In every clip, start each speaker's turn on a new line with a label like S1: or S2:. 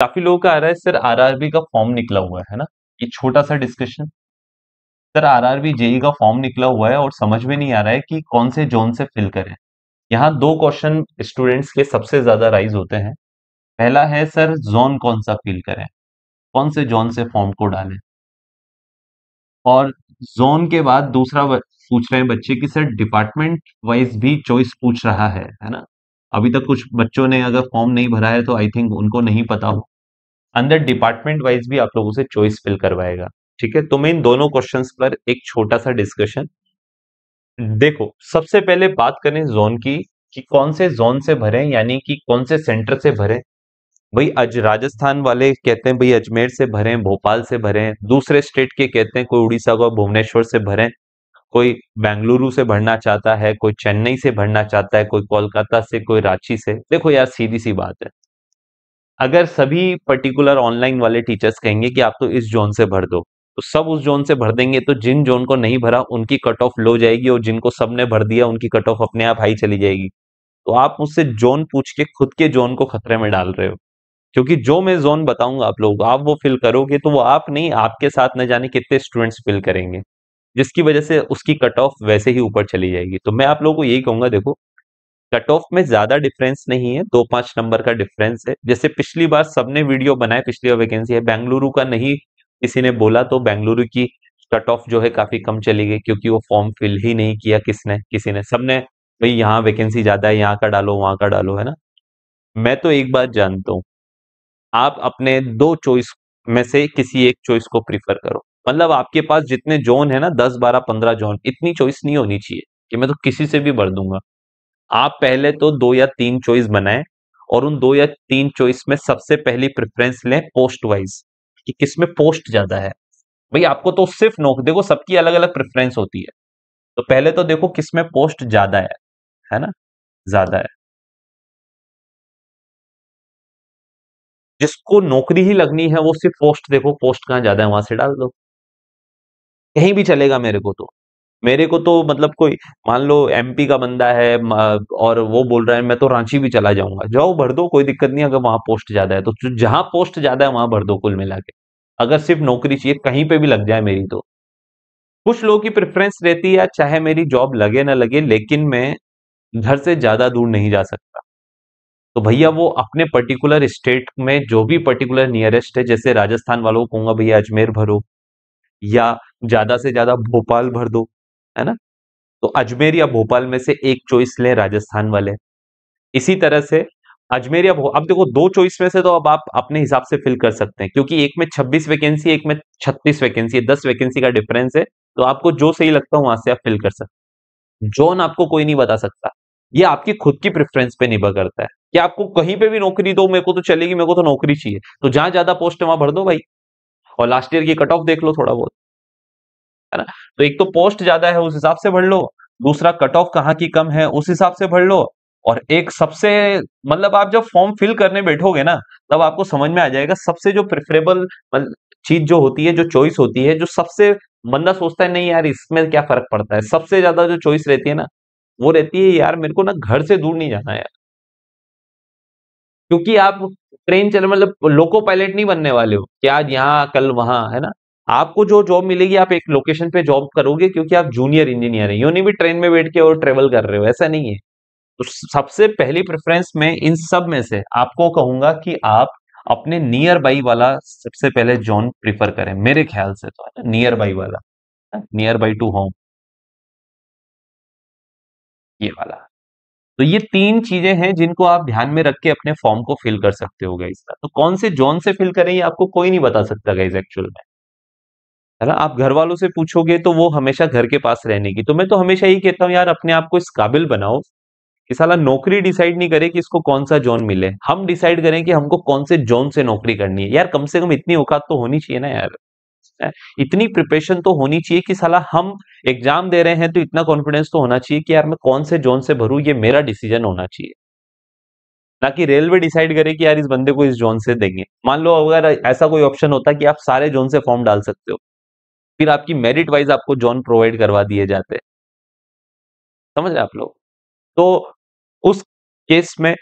S1: काफी लोगों का आ रहा है सर आरआरबी का फॉर्म निकला हुआ है ना ये छोटा सा discussion sir RRB JE e का फॉर्म निकला हुआ है और समझ में नहीं आ रहा है कि कौन से जोन से फिल करें यहाँ दो क्वेश्चन स्टूडेंट्स के सबसे ज्यादा राइज होते हैं पहला है सर जोन कौन सा फिल करें कौन से जोन से फॉर्म को डालें और जोन के बाद दूसरा पूछ रहे हैं बच्चे की सर डिपार्टमेंट वाइज भी चॉइस पूछ रहा है है ना अभी तक कुछ बच्चों ने अगर फॉर्म नहीं भरा है तो आई थिंक उनको नहीं पता हो अंदर डिपार्टमेंट वाइज भी आप लोगों से चॉइस फिल करवाएगा ठीक है तो मैं इन दोनों क्वेश्चन पर एक छोटा सा डिस्कशन देखो सबसे पहले बात करें जोन की कि कौन से जोन से भरे यानी कि कौन से सेंटर से भरे भाई आज राजस्थान वाले कहते हैं भाई अजमेर से भरे भोपाल से भरे दूसरे स्टेट के कहते हैं कोई उड़ीसा को भुवनेश्वर से भरे कोई बेंगलुरु से भरना चाहता है कोई चेन्नई से भरना चाहता है कोई कोलकाता से कोई रांची से देखो यार सीधी सी बात है अगर सभी पर्टिकुलर ऑनलाइन वाले टीचर्स कहेंगे कि आप तो इस जोन से भर दो तो सब उस जोन से भर देंगे तो जिन जोन को नहीं भरा उनकी कट ऑफ लो जाएगी और जिनको सबने भर दिया उनकी कट ऑफ अपने आप हाई चली जाएगी तो आप मुझसे जोन पूछ के खुद के जोन को खतरे में डाल रहे हो क्योंकि जो मैं जोन बताऊंगा आप लोग आप वो फिल करोगे तो वो आप नहीं आपके साथ न जाने कितने स्टूडेंट्स फिल करेंगे जिसकी वजह से उसकी कट ऑफ वैसे ही ऊपर चली जाएगी तो मैं आप लोगों को यही कहूंगा देखो कट ऑफ में ज्यादा डिफरेंस नहीं है दो पांच नंबर का डिफरेंस है जैसे पिछली बार सबने वीडियो बनाए पिछली बार वैकेंसी है बेंगलुरु का नहीं किसी ने बोला तो बेंगलुरु की कट ऑफ जो है काफी कम चली गई क्योंकि वो फॉर्म फिल ही नहीं किया किसने किसी ने सबने भाई यहाँ वैकेंसी ज्यादा है यहाँ का डालो वहां का डालो है ना मैं तो एक बात जानता हूं आप अपने दो चॉइस में से किसी एक चॉइस को प्रीफर करो मतलब आपके पास जितने जोन है ना दस बारह पंद्रह जोन इतनी चॉइस नहीं होनी चाहिए कि मैं तो किसी से भी भर दूंगा आप पहले तो दो या तीन चॉइस बनाएं और उन दो या तीन चॉइस में सबसे पहली प्रेफरेंस लें पोस्ट वाइज कि किस में पोस्ट ज्यादा है भाई आपको तो सिर्फ नौक देखो सबकी अलग अलग प्रेफरेंस होती है तो पहले तो देखो किस में पोस्ट ज्यादा है है ना ज्यादा है जिसको नौकरी ही लगनी है वो सिर्फ पोस्ट देखो पोस्ट कहाँ ज्यादा है वहां से डाल दो कहीं भी चलेगा मेरे को तो मेरे को तो मतलब कोई मान लो एमपी का बंदा है और वो बोल रहा है मैं तो रांची भी चला जाऊंगा जाओ भर दो कोई दिक्कत नहीं अगर वहां पोस्ट ज्यादा है तो जहां पोस्ट ज्यादा है वहां भर दो कुल मिला के अगर सिर्फ नौकरी चाहिए कहीं पे भी लग जाए मेरी तो कुछ लोगों की प्रेफरेंस रहती है चाहे मेरी जॉब लगे ना लगे लेकिन मैं घर से ज्यादा दूर नहीं जा सकता तो भैया वो अपने पर्टिकुलर स्टेट में जो भी पर्टिकुलर नियरेस्ट है जैसे राजस्थान वालों को कहूंगा भैया अजमेर भरो या ज्यादा से ज्यादा भोपाल भर दो है ना तो अजमेर या भोपाल में से एक चॉइस लें राजस्थान वाले इसी तरह से अजमेर या अब देखो दो चॉइस में से तो अब आप अपने हिसाब से फिल कर सकते हैं क्योंकि एक में 26 वैकेंसी एक में 36 वैकेंसी है वैकेंसी का डिफरेंस है तो आपको जो सही लगता हो वहां से आप फिल कर सकते जोन आपको कोई नहीं बता सकता ये आपकी खुद की प्रेफरेंस पे निर्भर करता है कि आपको कहीं पे भी नौकरी दो मेरे को तो चलेगी मेरे को तो नौकरी चाहिए तो जहां ज्यादा पोस्ट है वहां भर दो भाई और लास्ट ईयर की कट ऑफ देख लो थोड़ा बहुत है ना तो एक तो पोस्ट ज्यादा है उस हिसाब से भर लो दूसरा कट ऑफ कहाँ की कम है उस हिसाब से भर लो और एक सबसे मतलब आप जब फॉर्म फिल करने बैठोगे ना तब आपको समझ में आ जाएगा सबसे जो प्रेफरेबल चीज जो होती है जो चॉइस होती है जो सबसे बंदा सोचता है नहीं यार इसमें क्या फर्क पड़ता है सबसे ज्यादा जो चॉइस रहती है ना वो रहती है यार मेरे को ना घर से दूर नहीं जाना यार क्योंकि आप ट्रेन चल मतलब लोको पायलट नहीं बनने वाले हो कि आज यहाँ कल वहां है ना आपको जो जॉब मिलेगी आप एक लोकेशन पे जॉब करोगे क्योंकि आप जूनियर इंजीनियर हैं नहीं भी ट्रेन में बैठ के और ट्रेवल कर रहे हो ऐसा नहीं है तो सबसे पहली प्रेफरेंस में इन सब में से आपको कहूंगा कि आप अपने नियर बाई वाला सबसे पहले जॉन प्रीफर करें मेरे ख्याल से तो है ना नियर बाई वाला नियर बाई टू होम ये वाला तो ये तीन चीजें हैं जिनको आप ध्यान में रख के अपने फॉर्म को फिल कर सकते हो गई तो कौन से जोन से फिल करें ये आपको कोई नहीं बता सकता गाइज एक्चुअल में है ना आप घर वालों से पूछोगे तो वो हमेशा घर के पास रहने की तो मैं तो हमेशा यही कहता हूँ यार अपने आप को इस काबिल बनाओ कि साला नौकरी डिसाइड नहीं करे कि इसको कौन सा जोन मिले हम डिसाइड करें कि हमको कौन से जोन से नौकरी करनी है यार कम से कम इतनी औकात तो होनी चाहिए ना यार इतनी प्रिपरेशन तो होनी चाहिए कि साला हम एग्जाम दे रहे हैं तो इतना कॉन्फिडेंस तो होना चाहिए कि यार मैं कौन से जोन से भरू ये मेरा डिसीजन होना चाहिए ना कि रेलवे डिसाइड करे कि यार इस बंदे को इस जोन से देंगे मान लो अगर ऐसा कोई ऑप्शन होता कि आप सारे जोन से फॉर्म डाल सकते हो फिर आपकी मेरिट वाइज आपको जॉन प्रोवाइड करवा दिए जाते हैं समझ रहे आप लोग तो उस केस में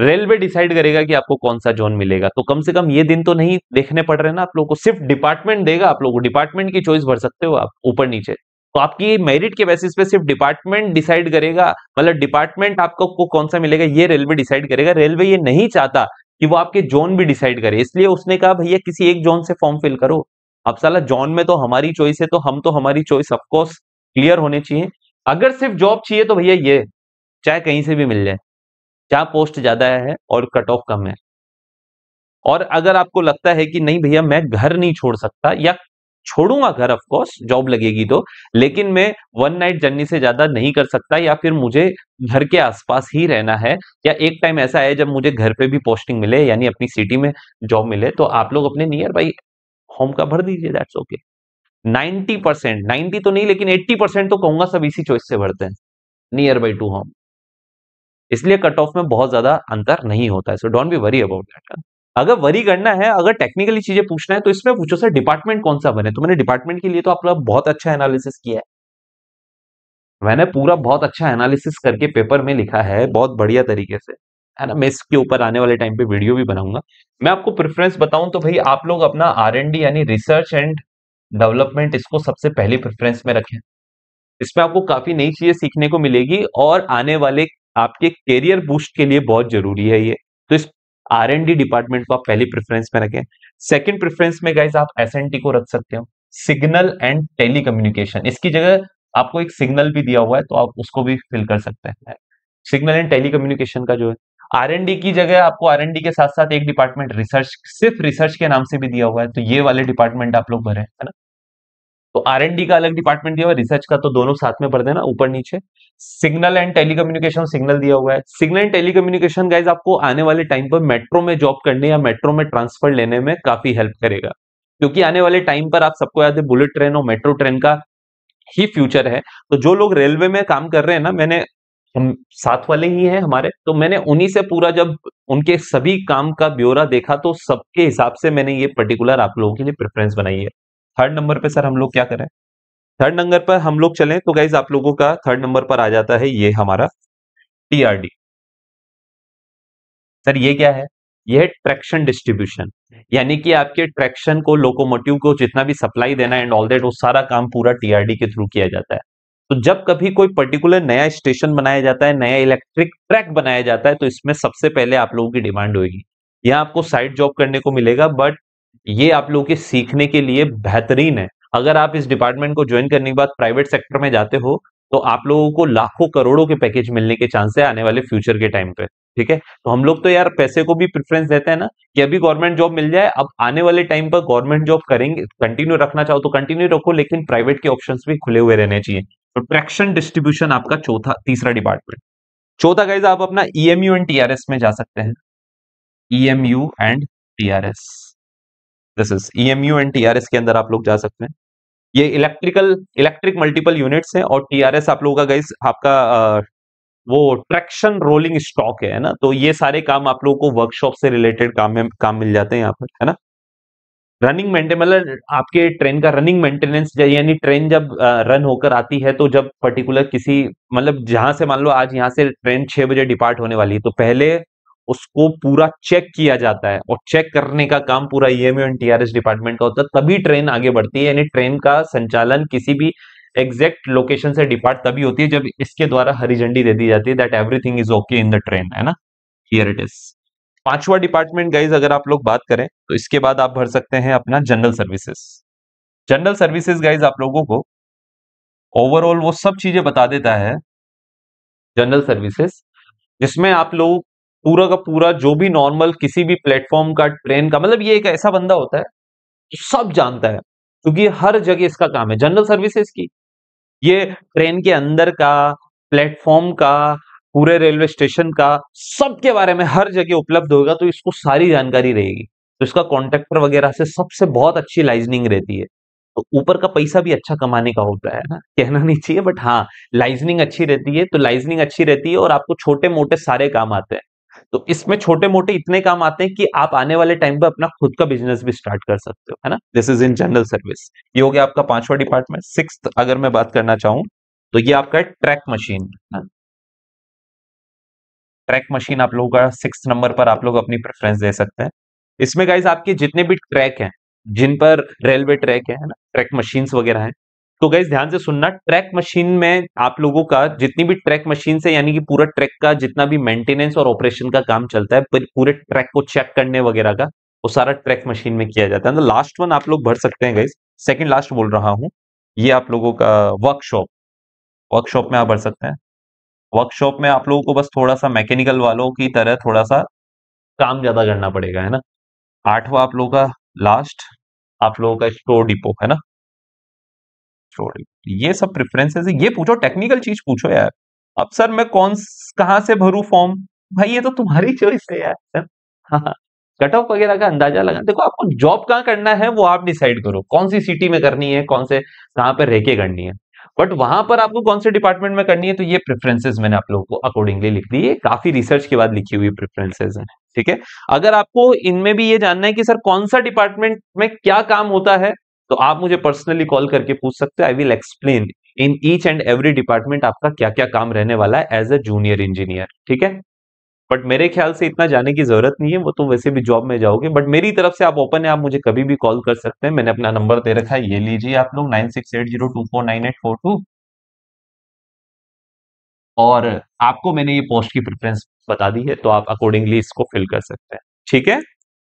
S1: रेलवे डिसाइड करेगा कि आपको कौन सा जोन मिलेगा तो कम से कम ये दिन तो नहीं देखने पड़ रहे ना आप लोगों को सिर्फ डिपार्टमेंट देगा आप लोगों को डिपार्टमेंट की चॉइस भर सकते हो आप ऊपर नीचे तो आपकी मेरिट के बेसिस पे सिर्फ डिपार्टमेंट डिसाइड करेगा मतलब डिपार्टमेंट आपको को कौन सा मिलेगा ये रेलवे डिसाइड करेगा रेलवे ये नहीं चाहता कि वो आपके जोन भी डिसाइड करे इसलिए उसने कहा भैया किसी एक जोन से फॉर्म फिल करो अब साला जॉन में तो हमारी चॉइस है तो हम तो हमारी चॉइस ऑफकोर्स क्लियर होने चाहिए अगर सिर्फ जॉब चाहिए तो भैया ये चाहे कहीं से भी मिल जाए चाहे पोस्ट ज़्यादा है और कट ऑफ कम है और अगर आपको लगता है कि नहीं भैया मैं घर नहीं छोड़ सकता या छोड़ूंगा घर ऑफकोर्स जॉब लगेगी तो लेकिन मैं वन नाइट जर्नी से ज्यादा नहीं कर सकता या फिर मुझे घर के आसपास ही रहना है या एक टाइम ऐसा है जब मुझे घर पे भी पोस्टिंग मिले यानी अपनी सिटी में जॉब मिले तो आप लोग अपने नियर बाई होम का भर दीजिए that's okay ninety percent ninety तो नहीं लेकिन एट्टी परसेंट तो कहूंगा सब इसी चॉइस से भरते हैं नियर बाई टू होम इसलिए कट ऑफ में बहुत ज्यादा अंतर नहीं होता है so don't be worry about that अगर वरी करना है अगर टेक्निकली चीजें पूछना है तो इसमें पूछो सर डिपार्टमेंट कौन सा बने तो मैंने डिपार्टमेंट के लिए तो आपका बहुत अच्छा एनालिसिस किया है मैंने पूरा बहुत अच्छा एनालिसिस करके पेपर में लिखा है बहुत बढ़िया तरीके से है ना मैं इसके ऊपर आने वाले टाइम पे वीडियो भी बनाऊंगा मैं आपको प्रेफरेंस बताऊं तो भाई आप लोग अपना आर एन डी यानी रिसर्च एंड डेवलपमेंट इसको सबसे पहले प्रेफरेंस में रखें इसमें आपको काफी नई चीजें सीखने को मिलेगी और आने वाले आपके करियर बूस्ट के लिए बहुत जरूरी है ये तो इस आर एन डी डिपार्टमेंट को आप पहली प्रेफरेंस में रखें सेकेंड प्रेफरेंस में गाइज आप एस एन टी को रख सकते हो सिग्नल एंड टेली कम्युनिकेशन इसकी जगह आपको एक सिग्नल भी दिया हुआ है तो आप उसको भी फिल कर सकते हैं सिग्नल एंड टेली कम्युनिकेशन का जो है आरएनडी की जगह आपको आरएनडी के साथ साथ एक डिपार्टमेंट रिसर्च सिर्फ रिसर्च के नाम से भी दिया हुआ है तो ये वाले डिपार्टमेंट आप लोग भरे है ना तो आरएनडी का अलग डिपार्टमेंट दिया हुआ है रिसर्च का तो दोनों साथ में भर देना ऊपर नीचे सिग्नल एंड टेलीकम्युनिकेशन सिग्नल दिया हुआ है सिग्नल एंड टेलीकम्युनिकेशन गाइज आपको आने वाले टाइम पर मेट्रो में जॉब करने या मेट्रो में ट्रांसफर लेने में काफी हेल्प करेगा क्योंकि आने वाले टाइम पर आप सबको याद है बुलेट ट्रेन और मेट्रो ट्रेन का ही फ्यूचर है तो जो लोग रेलवे में काम कर रहे हैं ना मैंने साथ वाले ही हैं हमारे तो मैंने उन्हीं से पूरा जब उनके सभी काम का ब्योरा देखा तो सबके हिसाब से मैंने ये पर्टिकुलर आप लोगों के लिए प्रेफरेंस बनाई है थर्ड नंबर पे सर हम लोग क्या करें थर्ड नंबर पर हम लोग चलें तो गाइज आप लोगों का थर्ड नंबर पर आ जाता है ये हमारा टीआरडी सर ये क्या है यह ट्रैक्शन डिस्ट्रीब्यूशन यानी कि आपके ट्रैक्शन को लोकोमोटिव को जितना भी सप्लाई देना एंड ऑल दैट वो सारा काम पूरा टीआरडी के थ्रू किया जाता है तो जब कभी कोई पर्टिकुलर नया स्टेशन बनाया जाता है नया इलेक्ट्रिक ट्रैक बनाया जाता है तो इसमें सबसे पहले आप लोगों की डिमांड होगी यहाँ आपको साइड जॉब करने को मिलेगा बट ये आप लोगों के सीखने के लिए बेहतरीन है अगर आप इस डिपार्टमेंट को ज्वाइन करने के बाद प्राइवेट सेक्टर में जाते हो तो आप लोगों को लाखों करोड़ों के पैकेज मिलने के चांस है आने वाले फ्यूचर के टाइम पे ठीक है तो हम लोग तो यार पैसे को भी प्रेफरेंस देते हैं ना कि अभी गवर्नमेंट जॉब मिल जाए अब आने वाले टाइम पर गवर्नमेंट जॉब करेंगे कंटिन्यू रखना चाहो तो कंटिन्यू रखो लेकिन प्राइवेट के ऑप्शन भी खुले हुए रहने चाहिए प्रोटेक्शन डिस्ट्रीब्यूशन आपका चौथा तीसरा डिपार्टमेंट चौथा गाइज आप अपना E M U and T R S में जा सकते हैं E M U and T R S this is E M U and T R S के अंदर आप लोग जा सकते हैं ये इलेक्ट्रिकल इलेक्ट्रिक मल्टीपल यूनिट्स हैं और टी आर एस आप लोगों का गाइज आपका वो ट्रैक्शन रोलिंग स्टॉक है ना तो ये सारे काम आप लोगों को वर्कशॉप से रिलेटेड काम में काम मिल जाते हैं यहाँ पर है ना रनिंग मेंटेन मतलब आपके ट्रेन का रनिंग मेंटेनेंस यानी ट्रेन जब रन होकर आती है तो जब पर्टिकुलर किसी मतलब जहां से मान लो आज यहाँ से ट्रेन छह बजे डिपार्ट होने वाली है तो पहले उसको पूरा चेक किया जाता है और चेक करने का काम पूरा ईएमयू एंड टीआरएस डिपार्टमेंट का होता है तभी ट्रेन आगे बढ़ती है यानी ट्रेन का संचालन किसी भी एग्जैक्ट लोकेशन से डिपार्ट तभी होती है जब इसके द्वारा हरी झंडी दे दी जाती है that everything is okay in the train है ना हियर इट इज पांचवा डिपार्टमेंट गाइज अगर आप लोग बात करें तो इसके बाद आप भर सकते हैं अपना general services general services guys आप लोगों को ओवरऑल वो सब चीजें बता देता है जनरल सर्विसेज जिसमें आप लोग पूरा का पूरा जो भी नॉर्मल किसी भी प्लेटफॉर्म का ट्रेन का मतलब ये एक ऐसा बंदा होता है जो सब जानता है क्योंकि हर जगह इसका काम है जनरल सर्विसेज की ये ट्रेन के अंदर का प्लेटफॉर्म का पूरे रेलवे स्टेशन का सबके बारे में हर जगह उपलब्ध होगा तो इसको सारी जानकारी रहेगी तो इसका कॉन्ट्रेक्टर वगैरह से सबसे बहुत अच्छी लाइजनिंग रहती है तो ऊपर का पैसा भी अच्छा कमाने का होता है ना कहना नहीं चाहिए बट हाँ लाइजनिंग अच्छी रहती है तो लाइजनिंग अच्छी रहती है और आपको छोटे मोटे सारे काम आते हैं तो इसमें छोटे मोटे इतने काम आते हैं कि आप आने वाले टाइम पर अपना खुद का बिजनेस भी स्टार्ट कर सकते हो है ना this is in general service ये हो गया आपका पांचवा डिपार्टमेंट सिक्स अगर मैं बात करना चाहूं तो ये आपका है ट्रैक मशीन ट्रैक मशीन आप लोगों का सिक्स नंबर पर आप लोग अपनी प्रेफरेंस दे सकते हैं इसमें गाइज आपके जितने भी ट्रैक हैं जिन पर रेलवे ट्रैक है ना ट्रैक मशीन वगैरह हैं तो गाइज ध्यान से सुनना ट्रैक मशीन में आप लोगों का जितनी भी ट्रैक मशीन से यानी कि पूरा ट्रैक का जितना भी मेंटेनेंस और ऑपरेशन का काम चलता है पूरे ट्रैक को चेक करने वगैरह का वो सारा ट्रैक मशीन में किया जाता है तो लास्ट वन आप लोग भर सकते हैं गाइज सेकेंड लास्ट बोल रहा हूँ ये आप लोगों का वर्कशॉप वर्कशॉप में आप भर सकते हैं वर्कशॉप में आप लोगों को बस थोड़ा सा मैकेनिकल वालों की तरह थोड़ा सा काम ज़्यादा करना पड़ेगा है ना आठवा आप लोगों का लास्ट आप लोगों का स्टोर डिपो है ना स्टोर डिपो ये सब प्रेफरेंसेस ये पूछो टेक्निकल चीज पूछो यार अब सर मैं कौन कहाँ से भरू फॉर्म भाई ये तो तुम्हारी चॉइस है यार हाँ कट हाँ। ऑफ वगैरह का अंदाजा लगा देखो आपको जॉब कहाँ करना है वो आप डिसाइड करो कौन सी सिटी में करनी है कौन से कहाँ पर रह के करनी है बट वहां पर आपको कौन से डिपार्टमेंट में करनी है तो ये प्रेफरेंसेस मैंने आप लोगों को अकॉर्डिंगली लिख दी है काफी रिसर्च के बाद लिखी हुई प्रेफरेंसेज है ठीक है अगर आपको इनमें भी ये जानना है कि सर कौन सा डिपार्टमेंट में क्या काम होता है तो आप मुझे पर्सनली कॉल करके पूछ सकते हो I will explain in each and every department आपका क्या क्या काम रहने वाला है एज अ जूनियर इंजीनियर ठीक है बट मेरे ख्याल से इतना जाने की जरूरत नहीं है वो तो वैसे भी जॉब में जाओगे बट मेरी तरफ से आप ओपन है आप मुझे कभी भी कॉल कर सकते हैं मैंने अपना नंबर दे रखा है ये लीजिए आप लोग nine six eight zero two four nine eight four two और आपको मैंने ये पोस्ट की प्रेफरेंस बता दी है तो आप अकॉर्डिंगली इसको फिल कर सकते हैं ठीक है